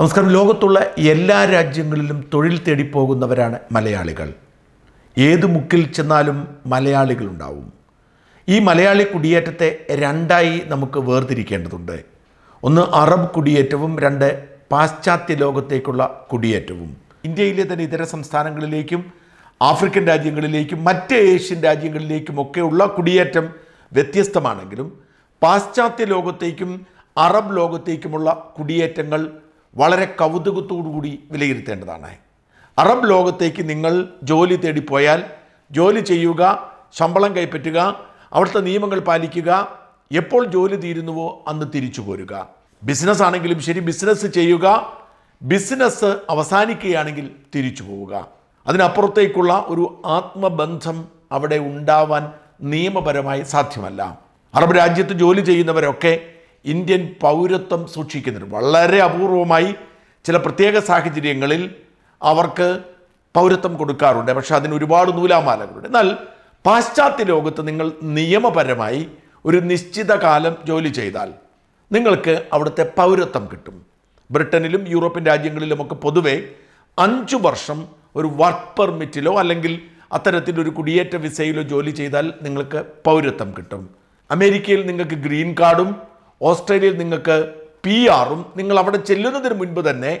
നമസ്കാരം ലോകത്തുള്ള എല്ലാ രാജ്യങ്ങളിലും തൊഴിൽ തേടി പോകുന്നവരാണ് മലയാളികൾ ഏത് മുക്കിൽ ചെന്നാലും മലയാളികളുണ്ടാവും ഈ മലയാളി കുടിയേറ്റത്തെ രണ്ടായി നമുക്ക് വേർതിരിക്കേണ്ടതുണ്ട് ഒന്ന് അറബ് കുടിയേറ്റവും രണ്ട് പാശ്ചാത്യ ലോകത്തേക്കുള്ള കുടിയേറ്റവും ഇന്ത്യയിലെ തന്നെ ഇതര സംസ്ഥാനങ്ങളിലേക്കും ആഫ്രിക്കൻ രാജ്യങ്ങളിലേക്കും മറ്റ് ഏഷ്യൻ രാജ്യങ്ങളിലേക്കുമൊക്കെയുള്ള കുടിയേറ്റം വ്യത്യസ്തമാണെങ്കിലും പാശ്ചാത്യ ലോകത്തേക്കും അറബ് ലോകത്തേക്കുമുള്ള കുടിയേറ്റങ്ങൾ വളരെ കൗതുകത്തോടുകൂടി വിലയിരുത്തേണ്ടതാണ് അറബ് ലോകത്തേക്ക് നിങ്ങൾ ജോലി തേടി പോയാൽ ജോലി ചെയ്യുക ശമ്പളം കൈപ്പറ്റുക അവിടുത്തെ നിയമങ്ങൾ പാലിക്കുക എപ്പോൾ ജോലി തീരുന്നുവോ അന്ന് തിരിച്ചു പോരുക ബിസിനസ് ആണെങ്കിലും ശരി ബിസിനസ് ചെയ്യുക ബിസിനസ് അവസാനിക്കുകയാണെങ്കിൽ തിരിച്ചു പോവുക അതിനപ്പുറത്തേക്കുള്ള ഒരു ആത്മബന്ധം അവിടെ ഉണ്ടാവാൻ നിയമപരമായി സാധ്യമല്ല അറബ് രാജ്യത്ത് ജോലി ചെയ്യുന്നവരൊക്കെ ഇന്ത്യൻ പൗരത്വം സൂക്ഷിക്കുന്നുണ്ട് വളരെ അപൂർവമായി ചില പ്രത്യേക സാഹചര്യങ്ങളിൽ അവർക്ക് പൗരത്വം കൊടുക്കാറുണ്ട് പക്ഷേ അതിന് ഒരുപാട് നൂലാമാലകളുണ്ട് എന്നാൽ പാശ്ചാത്യ ലോകത്ത് നിങ്ങൾ നിയമപരമായി ഒരു നിശ്ചിത കാലം ജോലി ചെയ്താൽ നിങ്ങൾക്ക് അവിടുത്തെ പൗരത്വം കിട്ടും ബ്രിട്ടനിലും യൂറോപ്യൻ രാജ്യങ്ങളിലുമൊക്കെ പൊതുവെ അഞ്ചു വർഷം ഒരു വർക്ക് പെർമിറ്റിലോ അല്ലെങ്കിൽ അത്തരത്തിലൊരു കുടിയേറ്റ വിസയിലോ ജോലി ചെയ്താൽ നിങ്ങൾക്ക് പൗരത്വം കിട്ടും അമേരിക്കയിൽ നിങ്ങൾക്ക് ഗ്രീൻ കാർഡും ഓസ്ട്രേലിയയിൽ നിങ്ങൾക്ക് പി ആറും നിങ്ങൾ അവിടെ ചെല്ലുന്നതിന് മുൻപ് തന്നെ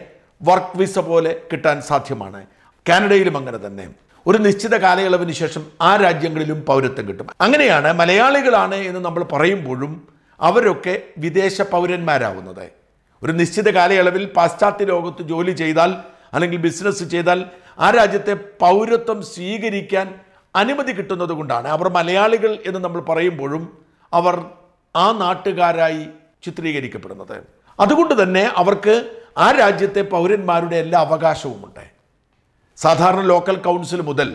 വർക്ക് വിസ പോലെ കിട്ടാൻ സാധ്യമാണ് കാനഡയിലും അങ്ങനെ തന്നെ ഒരു നിശ്ചിത കാലയളവിന് ശേഷം ആ രാജ്യങ്ങളിലും പൗരത്വം കിട്ടും അങ്ങനെയാണ് മലയാളികളാണ് എന്ന് നമ്മൾ പറയുമ്പോഴും അവരൊക്കെ വിദേശ പൗരന്മാരാവുന്നത് ഒരു നിശ്ചിത കാലയളവിൽ പാശ്ചാത്യ ലോകത്ത് ജോലി ചെയ്താൽ അല്ലെങ്കിൽ ബിസിനസ് ചെയ്താൽ ആ രാജ്യത്തെ പൗരത്വം സ്വീകരിക്കാൻ അനുമതി കിട്ടുന്നത് കൊണ്ടാണ് അവർ മലയാളികൾ എന്ന് നമ്മൾ പറയുമ്പോഴും അവർ ആ നാട്ടുകാരായി ചിത്രീകരിക്കപ്പെടുന്നത് അതുകൊണ്ട് തന്നെ അവർക്ക് ആ രാജ്യത്തെ പൗരന്മാരുടെ എല്ലാ അവകാശവുമുണ്ട് സാധാരണ ലോക്കൽ കൗൺസിൽ മുതൽ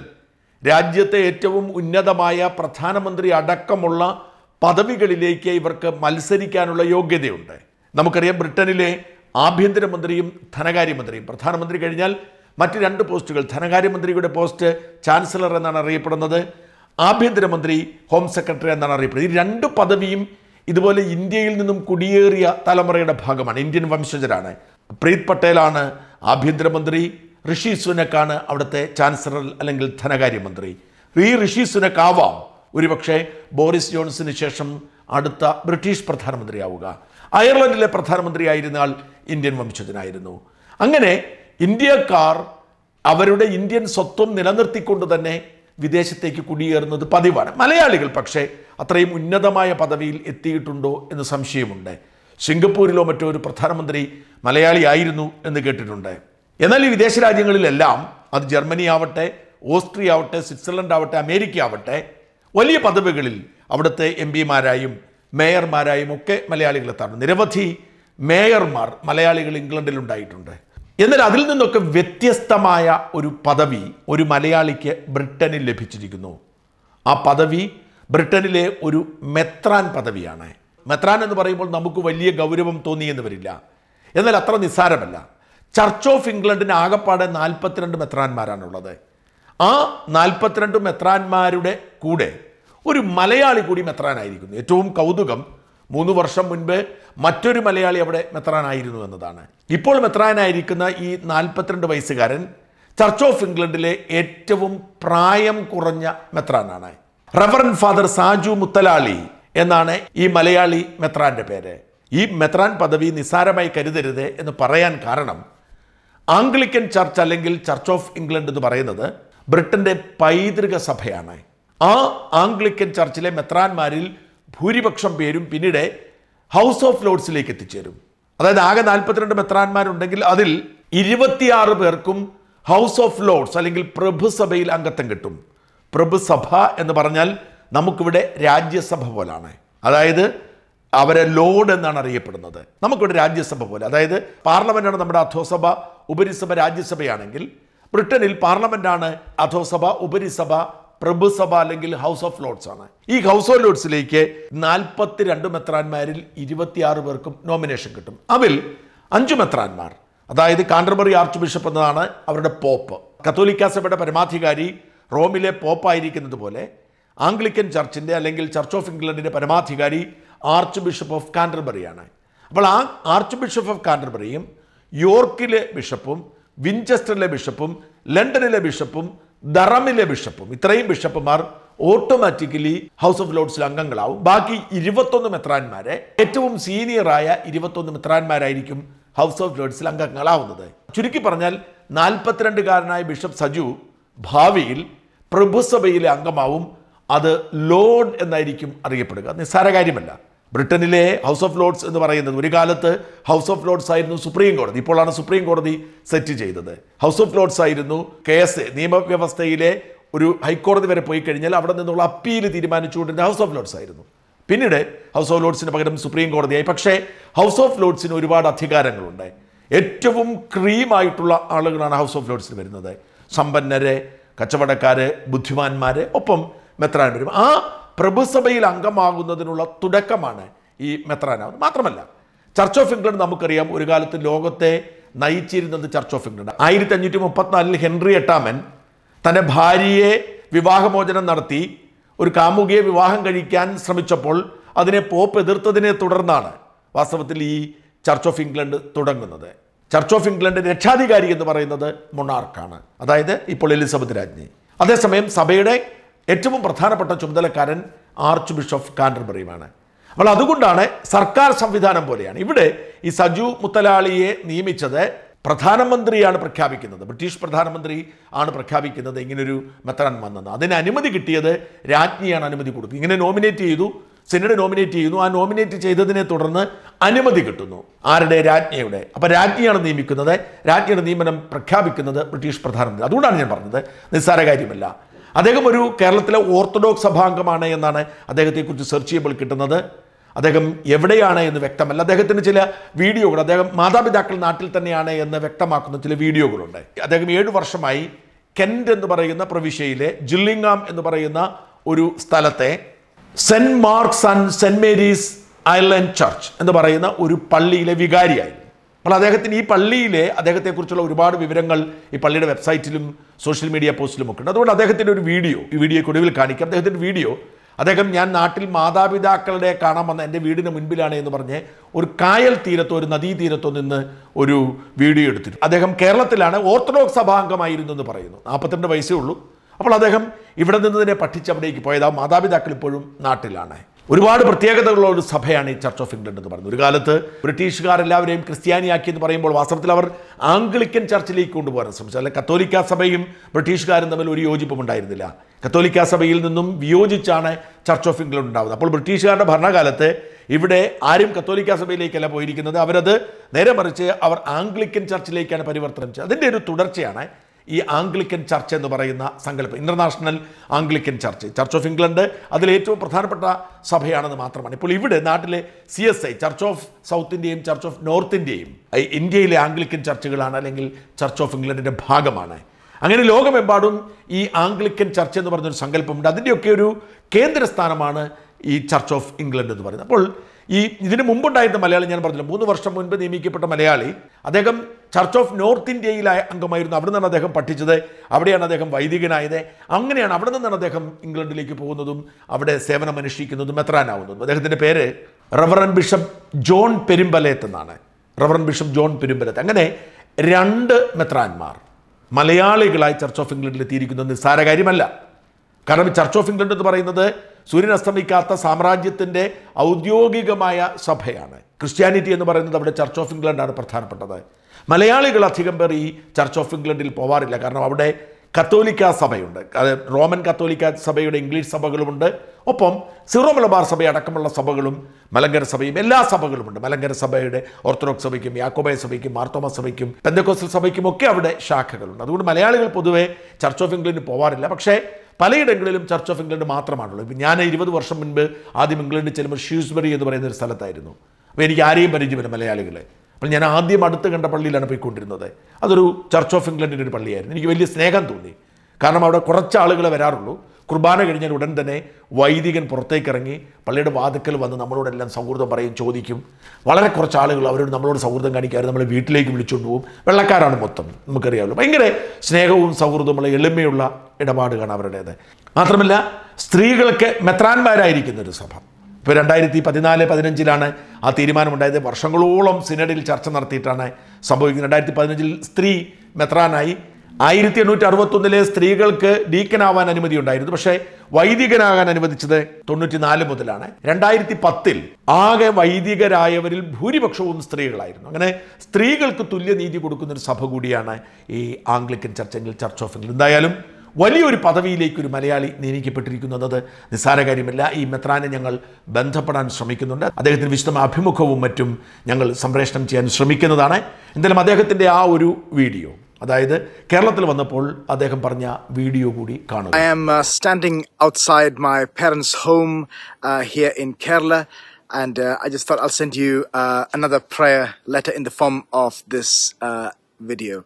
രാജ്യത്തെ ഏറ്റവും ഉന്നതമായ പ്രധാനമന്ത്രി അടക്കമുള്ള പദവികളിലേക്ക് ഇവർക്ക് മത്സരിക്കാനുള്ള യോഗ്യതയുണ്ട് നമുക്കറിയാം ബ്രിട്ടനിലെ ആഭ്യന്തരമന്ത്രിയും ധനകാര്യമന്ത്രിയും പ്രധാനമന്ത്രി കഴിഞ്ഞാൽ മറ്റ് രണ്ട് പോസ്റ്റുകൾ ധനകാര്യമന്ത്രിയുടെ പോസ്റ്റ് ചാൻസലർ എന്നാണ് അറിയപ്പെടുന്നത് ആഭ്യന്തരമന്ത്രി ഹോം സെക്രട്ടറി എന്നാണ് അറിയപ്പെടുന്നത് ഈ രണ്ട് പദവിയും ഇതുപോലെ ഇന്ത്യയിൽ നിന്നും കുടിയേറിയ തലമുറയുടെ ഭാഗമാണ് ഇന്ത്യൻ വംശജരാണ് പ്രീത് പട്ടേലാണ് ആഭ്യന്തരമന്ത്രി ഋഷി സുനക്കാണ് അവിടുത്തെ ചാൻസലർ അല്ലെങ്കിൽ ധനകാര്യമന്ത്രി ഈ ഋഷി സുനക്ക് ആവാം ഒരുപക്ഷെ ബോറിസ് ജോൺസിന് ശേഷം അടുത്ത ബ്രിട്ടീഷ് പ്രധാനമന്ത്രിയാവുക അയർലൻഡിലെ പ്രധാനമന്ത്രി ആയിരുന്നാൽ ഇന്ത്യൻ വംശജനായിരുന്നു അങ്ങനെ ഇന്ത്യക്കാർ അവരുടെ ഇന്ത്യൻ സ്വത്വം നിലനിർത്തിക്കൊണ്ട് തന്നെ വിദേശത്തേക്ക് കുടിയേറുന്നത് പതിവാണ് മലയാളികൾ പക്ഷേ അത്രയും ഉന്നതമായ പദവിയിൽ എത്തിയിട്ടുണ്ടോ എന്ന് സംശയമുണ്ട് സിംഗപ്പൂരിലോ മറ്റോ ഒരു പ്രധാനമന്ത്രി മലയാളിയായിരുന്നു എന്ന് കേട്ടിട്ടുണ്ട് എന്നാൽ ഈ വിദേശ രാജ്യങ്ങളിലെല്ലാം അത് ജർമ്മനി ആവട്ടെ ഓസ്ട്രിയ ആവട്ടെ സ്വിറ്റ്സർലൻഡ് ആവട്ടെ അമേരിക്ക ആവട്ടെ വലിയ പദവികളിൽ അവിടുത്തെ എം പിമാരായും മേയർമാരായും ഒക്കെ മലയാളികൾ എത്താറുണ്ട് നിരവധി മേയർമാർ മലയാളികൾ ഇംഗ്ലണ്ടിൽ ഉണ്ടായിട്ടുണ്ട് എന്നാൽ അതിൽ നിന്നൊക്കെ വ്യത്യസ്തമായ ഒരു പദവി ഒരു മലയാളിക്ക് ബ്രിട്ടനിൽ ലഭിച്ചിരിക്കുന്നു ആ പദവി ബ്രിട്ടനിലെ ഒരു മെത്രാൻ പദവിയാണ് മെത്രാൻ എന്ന് പറയുമ്പോൾ നമുക്ക് വലിയ ഗൗരവം തോന്നിയെന്ന് വരില്ല എന്നാൽ അത്ര നിസ്സാരമല്ല ചർച്ച് ഓഫ് ഇംഗ്ലണ്ടിന് ആകെപ്പാടെ നാൽപ്പത്തിരണ്ട് മെത്രാന്മാരാണുള്ളത് ആ നാൽപ്പത്തിരണ്ട് മെത്രാന്മാരുടെ കൂടെ ഒരു മലയാളി കൂടി മെത്രാനായിരിക്കുന്നു ഏറ്റവും കൗതുകം മൂന്ന് വർഷം മുൻപ് മറ്റൊരു മലയാളി അവിടെ മെത്രാനായിരുന്നു എന്നതാണ് ഇപ്പോൾ മെത്രാനായിരിക്കുന്ന ഈ നാൽപ്പത്തിരണ്ട് വയസ്സുകാരൻ ചർച്ച് ഓഫ് ഇംഗ്ലണ്ടിലെ ഏറ്റവും പ്രായം കുറഞ്ഞ മെത്രാനാണ് റവറൻ ഫാദർ സാജു മുത്തലാളി എന്നാണ് ഈ മലയാളി മെത്രാൻ്റെ പേര് ഈ മെത്രാൻ പദവി നിസ്സാരമായി കരുതരുത് എന്ന് പറയാൻ കാരണം ആംഗ്ലിക്കൻ ചർച്ച് അല്ലെങ്കിൽ ചർച്ച് ഓഫ് ഇംഗ്ലണ്ട് എന്ന് പറയുന്നത് ബ്രിട്ടൻ്റെ പൈതൃക സഭയാണ് ആ ആംഗ്ലിക്കൻ ചർച്ചിലെ മെത്രാന്മാരിൽ ഭൂരിപക്ഷം പേരും പിന്നീട് ഹൗസ് ഓഫ് ലോഡ്സിലേക്ക് എത്തിച്ചേരും അതായത് ആകെ നാൽപ്പത്തിരണ്ട് മെത്രാന്മാരുണ്ടെങ്കിൽ അതിൽ ഇരുപത്തിയാറ് പേർക്കും ഹൗസ് ഓഫ് ലോഡ്സ് അല്ലെങ്കിൽ പ്രഭുസഭയിൽ അംഗത്വം കിട്ടും പ്രഭുസഭ എന്ന് പറഞ്ഞാൽ നമുക്കിവിടെ രാജ്യസഭ പോലാണ് അതായത് അവരെ ലോഡ് എന്നാണ് അറിയപ്പെടുന്നത് നമുക്കിവിടെ രാജ്യസഭ പോലെ അതായത് പാർലമെൻറ്റാണ് നമ്മുടെ അധോസഭ ഉപരിസഭ രാജ്യസഭയാണെങ്കിൽ ബ്രിട്ടനിൽ പാർലമെൻറ്റാണ് അധോസഭ ഉപരിസഭ പ്രഭുസഭ അല്ലെങ്കിൽ ഹൗസ് ഓഫ് ലോഡ്സ് ആണ് ഈ ഹൗസ് ഓഫ് ലോഡ്സിലേക്ക് നാൽപ്പത്തി രണ്ട് മെത്രാന്മാരിൽ ഇരുപത്തിയാറ് പേർക്കും നോമിനേഷൻ കിട്ടും അതിൽ അഞ്ച് മെത്രാന്മാർ അതായത് കാൻഡർബറി ആർച്ച് ബിഷപ്പ് എന്നതാണ് അവരുടെ പോപ്പ് കത്തോലിക്ക സഭയുടെ പരമാധികാരി റോമിലെ പോപ്പായിരിക്കുന്നത് പോലെ ആംഗ്ലിക്കൻ ചർച്ചിൻ്റെ അല്ലെങ്കിൽ ചർച്ച് ഓഫ് ഇംഗ്ലണ്ടിൻ്റെ പരമാധികാരി ആർച്ച് ബിഷപ്പ് ഓഫ് കാൻഡർബറിയാണ് അപ്പോൾ ആ ആർച്ച് ബിഷപ്പ് ഓഫ് കാൻഡർബറിയും യോർക്കിലെ ബിഷപ്പും വിഞ്ചസ്റ്ററിലെ ബിഷപ്പും ലണ്ടനിലെ ബിഷപ്പും ദറമിലെ ബിഷപ്പും ഇത്രയും ബിഷപ്പുമാർ ഓട്ടോമാറ്റിക്കലി ഹൗസ് ഓഫ് ലോഡ്സിൽ അംഗങ്ങളാവും ബാക്കി ഇരുപത്തൊന്ന് മെത്രാന്മാരെ ഏറ്റവും സീനിയറായ ഇരുപത്തൊന്ന് മെത്രാന്മാരായിരിക്കും ഹൗസ് ഓഫ് ലോഡ്സിൽ അംഗങ്ങളാവുന്നത് ചുരുക്കി പറഞ്ഞാൽ നാൽപ്പത്തിരണ്ടുകാരനായ ബിഷപ്പ് സജു ഭാവിയിൽ പ്രഭുസഭയിലെ അംഗമാവും അത് ലോഡ് എന്നായിരിക്കും അറിയപ്പെടുക നിസ്സാര കാര്യമല്ല ബ്രിട്ടനിലെ ഹൗസ് ഓഫ് ലോർഡ്സ് എന്ന് പറയുന്നത് ഒരു കാലത്ത് ഹൗസ് ഓഫ് ലോർഡ്സ് ആയിരുന്നു സുപ്രീം കോടതി ഇപ്പോഴാണ് സുപ്രീം കോടതി സെറ്റ് ചെയ്തത് ഹൗസ് ഓഫ് ലോർഡ്സ് ആയിരുന്നു കേസ് നിയമവ്യവസ്ഥയിലെ ഒരു ഹൈക്കോടതി വരെ പോയി കഴിഞ്ഞാൽ അവിടെ നിന്നുള്ള അപ്പീൽ തീരുമാനിച്ചുകൊണ്ടിരുന്ന ഹൗസ് ഓഫ് ലോർഡ്സ് ആയിരുന്നു പിന്നീട് ഹൗസ് ഓഫ് ലോർഡ്സിന് പകരം സുപ്രീം കോടതിയായി പക്ഷേ ഹൗസ് ഓഫ് ലോർഡ്സിന് ഒരുപാട് അധികാരങ്ങളുണ്ട് ഏറ്റവും ക്രീമായിട്ടുള്ള ആളുകളാണ് ഹൗസ് ഓഫ് ലോർഡ്സിന് വരുന്നത് സമ്പന്നരെ കച്ചവടക്കാരെ ബുദ്ധിമാന്മാരെ ഒപ്പം വരും ആ പ്രഭുസഭയിൽ അംഗമാകുന്നതിനുള്ള തുടക്കമാണ് ഈ മെത്രാനാവുന്നത് മാത്രമല്ല ചർച്ച് ഓഫ് ഇംഗ്ലണ്ട് നമുക്കറിയാം ഒരു കാലത്ത് ലോകത്തെ നയിച്ചിരുന്നത് ചർച്ച് ഓഫ് ഇംഗ്ലണ്ട് ആയിരത്തി അഞ്ഞൂറ്റി മുപ്പത്തിനാലിൽ ഹെൻറി എട്ടാമൻ തൻ്റെ ഭാര്യയെ വിവാഹമോചനം നടത്തി ഒരു കാമുകിയെ വിവാഹം കഴിക്കാൻ ശ്രമിച്ചപ്പോൾ അതിനെ പോപ്പ് എതിർത്തതിനെ തുടർന്നാണ് വാസ്തവത്തിൽ ഈ ചർച്ച് ഓഫ് ഇംഗ്ലണ്ട് തുടങ്ങുന്നത് ചർച്ച് ഓഫ് ഇംഗ്ലണ്ടിൻ്റെ രക്ഷാധികാരി എന്ന് പറയുന്നത് മൊണാർക്കാണ് അതായത് ഇപ്പോൾ എലിസബത്ത് രാജ്ഞി അതേസമയം സഭയുടെ ഏറ്റവും പ്രധാനപ്പെട്ട ചുമതലക്കാരൻ ആർച്ച് ബിഷപ്പ് കാൻഡർബറിയുമാണ് അപ്പോൾ അതുകൊണ്ടാണ് സർക്കാർ സംവിധാനം പോലെയാണ് ഇവിടെ ഈ സജു മുത്തലാളിയെ നിയമിച്ചത് പ്രധാനമന്ത്രിയാണ് പ്രഖ്യാപിക്കുന്നത് ബ്രിട്ടീഷ് പ്രധാനമന്ത്രി ആണ് പ്രഖ്യാപിക്കുന്നത് ഇങ്ങനൊരു മെത്തഡൻ വന്നത് അതിന് അനുമതി കിട്ടിയത് രാജ്ഞിയാണ് അനുമതി കൊടുക്കുന്നത് ഇങ്ങനെ നോമിനേറ്റ് ചെയ്തു സെനറ്റ് നോമിനേറ്റ് ചെയ്യുന്നു ആ നോമിനേറ്റ് ചെയ്തതിനെ തുടർന്ന് അനുമതി കിട്ടുന്നു ആരുടെ രാജ്ഞിയുടെ അപ്പോൾ രാജ്ഞിയാണ് നിയമിക്കുന്നത് രാജ്ഞിയുടെ നിയമനം പ്രഖ്യാപിക്കുന്നത് ബ്രിട്ടീഷ് പ്രധാനമന്ത്രി അതുകൊണ്ടാണ് ഞാൻ പറഞ്ഞത് നിസ്സാര കാര്യമല്ല അദ്ദേഹം ഒരു കേരളത്തിലെ ഓർത്തഡോക്സ് സഭാംഗമാണ് എന്നാണ് അദ്ദേഹത്തെക്കുറിച്ച് സെർച്ച് ചെയ്യുമ്പോൾ കിട്ടുന്നത് അദ്ദേഹം എവിടെയാണ് എന്ന് വ്യക്തമല്ല അദ്ദേഹത്തിന് ചില വീഡിയോകൾ അദ്ദേഹം മാതാപിതാക്കൾ നാട്ടിൽ തന്നെയാണ് എന്ന് വ്യക്തമാക്കുന്ന ചില വീഡിയോകളുണ്ട് അദ്ദേഹം ഏഴു വർഷമായി കെൻറ്റ് എന്ന് പറയുന്ന പ്രവിശ്യയിലെ ജില്ലിങ്ങാം എന്ന് പറയുന്ന ഒരു സ്ഥലത്തെ saint Mark's and saint Mary's Ireland church എന്ന് പറയുന്ന ഒരു പള്ളിയിലെ വികാരിയായിരുന്നു അപ്പോൾ അദ്ദേഹത്തിന് ഈ പള്ളിയിലെ അദ്ദേഹത്തെക്കുറിച്ചുള്ള ഒരുപാട് വിവരങ്ങൾ ഈ പള്ളിയുടെ വെബ്സൈറ്റിലും സോഷ്യൽ മീഡിയ പോസ്റ്റിലും ഒക്കെ ഉണ്ട് അതുകൊണ്ട് അദ്ദേഹത്തിൻ്റെ ഒരു വീഡിയോ ഈ വീഡിയോയ്ക്ക് ഒടുവിൽ കാണിക്കാം അദ്ദേഹത്തിൻ്റെ വീഡിയോ അദ്ദേഹം ഞാൻ നാട്ടിൽ മാതാപിതാക്കളുടെ കാണാൻ വന്ന എൻ്റെ വീടിന് മുൻപിലാണ് എന്ന് പറഞ്ഞ് ഒരു കായൽ തീരത്തോ ഒരു നദീതീരത്തോ നിന്ന് ഒരു വീഡിയോ എടുത്തിട്ടു അദ്ദേഹം കേരളത്തിലാണ് ഓർത്തഡോക്സ് സഭാംഗമായിരുന്നു എന്ന് പറയുന്നു നാൽപ്പത്തിരണ്ട് വയസ്സേ ഉള്ളൂ അപ്പോൾ അദ്ദേഹം ഇവിടെ നിന്ന് തന്നെ പഠിച്ച് അവിടേക്ക് പോയത് ആ മാതാപിതാക്കൾ ഇപ്പോഴും നാട്ടിലാണ് ഒരുപാട് പ്രത്യേകതകളുള്ള ഒരു സഭയാണ് ഈ ചർച്ച് ഓഫ് ഇംഗ്ലണ്ട് എന്ന് പറയുന്നത് ഒരു കാലത്ത് ബ്രിട്ടീഷുകാർ എല്ലാവരെയും ക്രിസ്ത്യാനിയാക്കി എന്ന് പറയുമ്പോൾ വാസ്തവത്തിൽ അവർ ആംഗ്ലിക്കൻ ചർച്ചിലേക്ക് കൊണ്ടുപോകാൻ ശ്രമിച്ചു അല്ലെങ്കിൽ കത്തോലിക്കാ സഭയും ബ്രിട്ടീഷുകാരും തമ്മിൽ ഒരു യോജിപ്പും ഉണ്ടായിരുന്നില്ല കത്തോലിക്കാ സഭയിൽ നിന്നും വിയോജിച്ചാണ് ചർച്ച് ഓഫ് ഇംഗ്ലണ്ട് ഉണ്ടാകുന്നത് അപ്പോൾ ബ്രിട്ടീഷുകാരുടെ ഭരണകാലത്ത് ഇവിടെ ആരും കത്തോലിക്കാ സഭയിലേക്കല്ല പോയിരിക്കുന്നത് അവരത് നേരെ മറിച്ച് അവർ ആംഗ്ലിക്കൻ ചർച്ചിലേക്കാണ് പരിവർത്തനം ചെയ്തത് അതിൻ്റെ ഒരു തുടർച്ചയാണ് ഈ ആംഗ്ലിക്കൻ ചർച്ച് എന്ന് പറയുന്ന സങ്കല്പം international Anglican church church of England അതിലേറ്റവും ഏറ്റവും പ്രധാനപ്പെട്ട സഭയാണെന്ന് മാത്രമാണ് ഇപ്പോൾ ഇവിടെ നാട്ടിലെ C S I church of south ഇന്ത്യയും ചർച്ച് ഓഫ് നോർത്ത് ഇന്ത്യയും ഇന്ത്യയിലെ ആംഗ്ലിക്കൻ ചർച്ചുകളാണ് അല്ലെങ്കിൽ ചർച്ച് ഓഫ് ഇംഗ്ലണ്ടിൻ്റെ ഭാഗമാണ് അങ്ങനെ ലോകമെമ്പാടും ഈ ആംഗ്ലിക്കൻ ചർച്ച് എന്ന് പറഞ്ഞൊരു സങ്കല്പമുണ്ട് അതിൻ്റെയൊക്കെ ഒരു കേന്ദ്രസ്ഥാനമാണ് ഈ ചർച്ച് ഓഫ് ഇംഗ്ലണ്ട് എന്ന് പറയുന്നത് അപ്പോൾ ഈ ഇതിന് മുമ്പുണ്ടായിരുന്ന മലയാളി ഞാൻ പറഞ്ഞില്ല മൂന്ന് വർഷം മുൻപ് നിയമിക്കപ്പെട്ട മലയാളി അദ്ദേഹം ചർച്ച് ഓഫ് നോർത്ത് ഇന്ത്യയിലായ അംഗമായിരുന്നു അവിടെ നിന്നാണ് അദ്ദേഹം പഠിച്ചത് അവിടെയാണ് അദ്ദേഹം വൈദികനായത് അങ്ങനെയാണ് അവിടെ നിന്നാണ് അദ്ദേഹം ഇംഗ്ലണ്ടിലേക്ക് പോകുന്നതും അവിടെ സേവനം അനുഷ്ഠിക്കുന്നതും എത്രാനാവുന്നതും അദ്ദേഹത്തിൻ്റെ പേര് റവറൻ ബിഷപ്പ് ജോൺ പെരുമ്പലത്ത് എന്നാണ് റവറൻ ബിഷപ്പ് ജോൺ പെരുമ്പലത്ത് അങ്ങനെ രണ്ട് മെത്രാന്മാർ മലയാളികളായി ചർച്ച് ഓഫ് ഇംഗ്ലണ്ടിൽ എത്തിയിരിക്കുന്നത് നിസ്സാര കാര്യമല്ല കാരണം ചർച്ച് ഓഫ് ഇംഗ്ലണ്ട് എന്ന് പറയുന്നത് സൂര്യൻ അസ്തമിക്കാത്ത സാമ്രാജ്യത്തിൻ്റെ ഔദ്യോഗികമായ സഭയാണ് ക്രിസ്ത്യാനിറ്റി എന്ന് പറയുന്നത് അവിടെ ചർച്ച് ഓഫ് ഇംഗ്ലണ്ടാണ് പ്രധാനപ്പെട്ടത് മലയാളികൾ അധികം പേർ ഈ ചർച്ച് ഓഫ് ഇംഗ്ലണ്ടിൽ പോവാറില്ല കാരണം അവിടെ കത്തോലിക്ക സഭയുണ്ട് റോമൻ കത്തോലിക്ക സഭയുടെ ഇംഗ്ലീഷ് സഭകളുമുണ്ട് ഒപ്പം സിറോ മലബാർ സഭ അടക്കമുള്ള സഭകളും മലങ്കര സഭയും എല്ലാ സഭകളുമുണ്ട് മലങ്കര സഭയുടെ ഓർത്തഡോക്സ് സഭയ്ക്കും യാക്കോബായ സഭയ്ക്കും മാർത്തോമ സഭയ്ക്കും പെന്തക്കോസ്റ്റൽ സഭയ്ക്കും ഒക്കെ അവിടെ ശാഖകളുണ്ട് അതുകൊണ്ട് മലയാളികൾ പൊതുവെ ചർച്ച് ഓഫ് ഇംഗ്ലണ്ടിൽ പോവാറില്ല പക്ഷേ പലയിടങ്ങളിലും ചർച്ച് ഓഫ് ഇംഗ്ലണ്ട് മാത്രമാണുള്ളത് ഇപ്പം ഞാൻ ഇരുപത് വർഷം മുൻപ് ആദ്യം ഇംഗ്ലണ്ടിൽ ചെല്ലുമ്പോൾ ഷ്യൂസ്ബറി എന്ന് പറയുന്ന ഒരു സ്ഥലത്തായിരുന്നു അപ്പോൾ എനിക്ക് ആരെയും പരിചയമില്ല മലയാളികളെ അപ്പോൾ ഞാൻ ആദ്യം അടുത്ത് കണ്ട പള്ളിയിലാണ് പോയിക്കൊണ്ടിരുന്നത് അതൊരു ചർച്ച് ഓഫ് ഇംഗ്ലണ്ടിൻ്റെ ഒരു പള്ളിയായിരുന്നു എനിക്ക് വലിയ സ്നേഹം തോന്നി കാരണം അവിടെ കുറച്ച് ആളുകളെ വരാറുള്ളൂ കുർബാന കഴിഞ്ഞാൽ ഉടൻ തന്നെ വൈദികൻ പുറത്തേക്കിറങ്ങി പള്ളിയുടെ വാതുക്കൽ വന്ന് നമ്മളോടെല്ലാം സൗഹൃദം പറയും ചോദിക്കും വളരെ കുറച്ച് ആളുകൾ അവരോട് നമ്മളോട് സൗഹൃദം കാണിക്കാറ് നമ്മളെ വീട്ടിലേക്ക് വിളിച്ചുകൊണ്ട് പോകും വെള്ളക്കാരാണ് മൊത്തം നമുക്കറിയാമല്ലോ ഭയങ്കര സ്നേഹവും സൗഹൃദമുള്ള എളിമയുള്ള ഇടപാടുകളാണ് അവരുടേത് മാത്രമല്ല സ്ത്രീകൾക്ക് മെത്രാന്മാരായിരിക്കുന്ന ഒരു സഭ ഇപ്പോൾ രണ്ടായിരത്തി പതിനാല് പതിനഞ്ചിലാണ് ആ തീരുമാനമുണ്ടായത് വർഷങ്ങളോളം സിനഡിൽ ചർച്ച നടത്തിയിട്ടാണ് സംഭവിക്കുന്നത് രണ്ടായിരത്തി പതിനഞ്ചിൽ സ്ത്രീ മെത്രാനായി ആയിരത്തി എണ്ണൂറ്റി അറുപത്തൊന്നിലെ സ്ത്രീകൾക്ക് ഡീക്കനാവാൻ അനുമതി ഉണ്ടായിരുന്നു പക്ഷേ വൈദികനാകാൻ അനുവദിച്ചത് തൊണ്ണൂറ്റിനാല് മുതലാണ് രണ്ടായിരത്തി പത്തിൽ ആകെ വൈദികരായവരിൽ ഭൂരിപക്ഷവും സ്ത്രീകളായിരുന്നു അങ്ങനെ സ്ത്രീകൾക്ക് തുല്യനീതി കൊടുക്കുന്ന ഒരു സഭ കൂടിയാണ് ഈ ആംഗ്ലിക്കൻ ചർച്ചെങ്കിൽ ചർച്ച് ഓഫ് ഇംഗ്ലണ്ട് എന്തായാലും വലിയൊരു പദവിയിലേക്ക് ഒരു മലയാളി നിയമിക്കപ്പെട്ടിരിക്കുന്നത് നിസ്സാര കാര്യമല്ല ഈ മെത്രാനെ ഞങ്ങൾ ബന്ധപ്പെടാൻ ശ്രമിക്കുന്നുണ്ട് അദ്ദേഹത്തിന് വിശദമായ അഭിമുഖവും മറ്റും ഞങ്ങൾ സംപ്രേഷണം ചെയ്യാൻ ശ്രമിക്കുന്നതാണ് എന്തായാലും അദ്ദേഹത്തിൻ്റെ ആ ഒരു video I am uh, standing outside my parents' home uh, here in Kerala, and uh, I just thought I'll send you another prayer letter in the form of this video.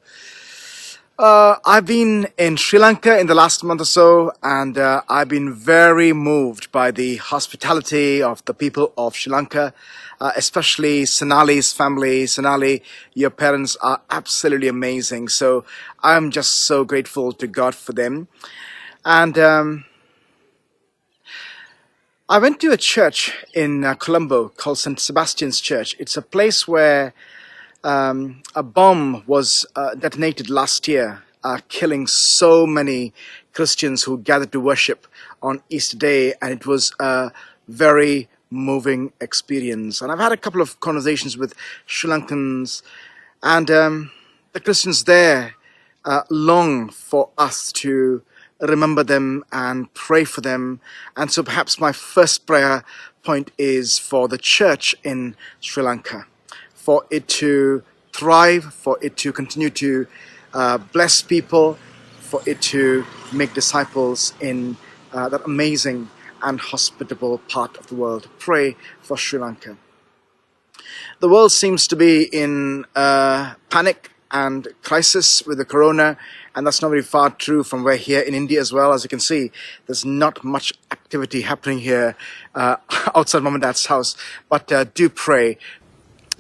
Uh, I've been in Sri Lanka in the last month or so, and uh, I've been very moved by the hospitality of the people of Sri Lanka, uh, especially Sonali's family. Sonali, your parents are absolutely amazing. So I'm just so grateful to God for them. And um, I went to a church in uh, Colombo called St. Sebastian's Church. It's a place where um, a bomb was uh, detonated last year, uh, killing so many Christians who gathered to worship on Easter Day, and it was a very moving experience. And I've had a couple of conversations with Sri Lankans, and um, the Christians there uh, long for us to remember them and pray for them. And so perhaps my first prayer point is for the church in Sri Lanka for it to thrive, for it to continue to uh, bless people, for it to make disciples in uh, that amazing and hospitable part of the world. Pray for Sri Lanka. The world seems to be in uh, panic and crisis with the corona, and that's not very far true from where here in India as well. As you can see, there's not much activity happening here uh, outside mom and dad's house, but uh, do pray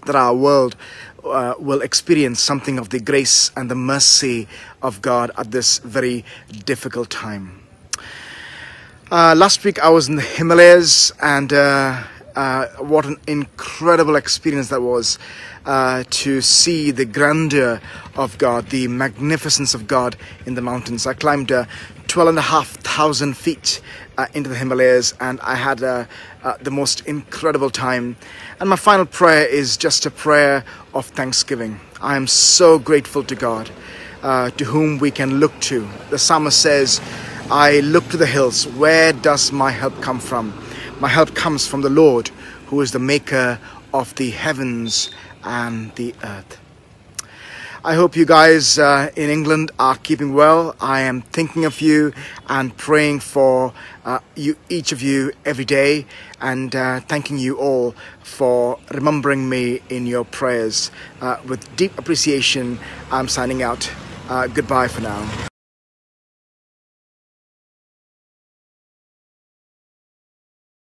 that our world uh, will experience something of the grace and the mercy of God at this very difficult time. Uh, last week I was in the Himalayas and uh, uh what an incredible experience that was uh, to see the grandeur of God, the magnificence of God in the mountains. I climbed 12,500 feet uh, into the Himalayas, and I had uh, uh, the most incredible time. And my final prayer is just a prayer of thanksgiving. I am so grateful to God, uh, to whom we can look to. The psalmist says, I look to the hills. Where does my help come from? My help comes from the Lord, who is the maker of the heavens and the earth. I hope you guys uh, in England are keeping well. I am thinking of you and praying for uh, you, each of you every day and uh, thanking you all for remembering me in your prayers. Uh, with deep appreciation, I'm signing out. Uh, goodbye for now.